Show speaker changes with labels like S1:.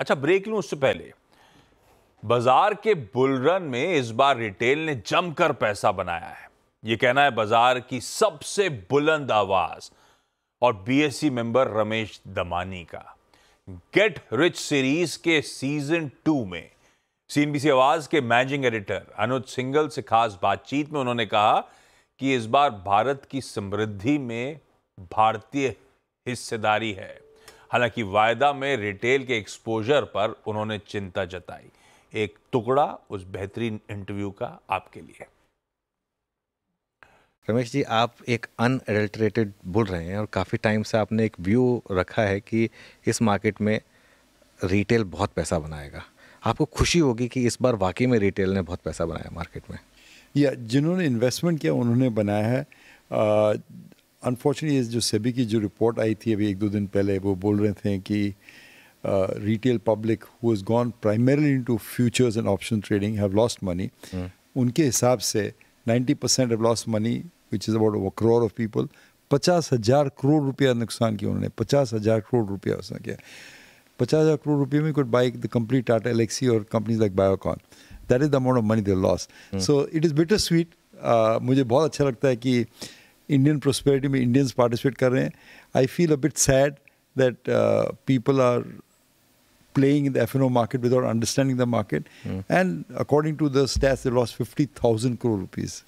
S1: अच्छा ब्रेक लूँ उससे पहले बाजार के बुलरन में इस बार रिटेल ने जमकर पैसा बनाया है ये कहना है बाजार की सबसे बुलंद आवाज और BSC member e Ramesh Damani का गेट रिच सीरीज के सीजन टू में सीएनबीसी आवाज के मैनेजिंग एडिटर अनुज सिंगल से खास बातचीत में उन्होंने कहा कि इस बार भारत की समृद्धि में भारतीय हिस्सेदारी है हालांकि वायदा में रिटेल के एक्सपोजर पर उन्होंने चिंता जताई एक टुकड़ा उस बेहतरीन इंटरव्यू का आपके लिए
S2: रमेश जी आप एक अनएडल्ट्रेटेड बोल रहे हैं और काफ़ी टाइम से आपने एक व्यू रखा है कि इस मार्केट में रिटेल बहुत पैसा बनाएगा आपको खुशी होगी कि इस बार वाकई में रिटेल ने बहुत पैसा बनाया मार्केट में
S3: या जिन्होंने इन्वेस्टमेंट किया उन्होंने बनाया है अनफॉर्चुनेटली जो सेबी की जो रिपोर्ट आई थी अभी एक दो दिन पहले वो बोल रहे थे कि retail public who is gone primarily into futures and option trading have lost money उनके हिसाब से 90 percent have lost money which is about crore of people पचास हज़ार करोड़ रुपया नुकसान किया उन्होंने पचास हज़ार करोड़ रुपया उसने किया पचास हज़ार करोड़ रुपये में could buy the company Tata Elxsi और companies like Biocon that is the amount of money they loss so it is better sweet मुझे बहुत अच्छा लगता है कि uh, Indian prosperity में Indians participate कर रहे हैं I feel a bit sad that uh, people are playing in the F&O market without understanding the market. Mm. And according to the stats, they lost 50,000 crore rupees.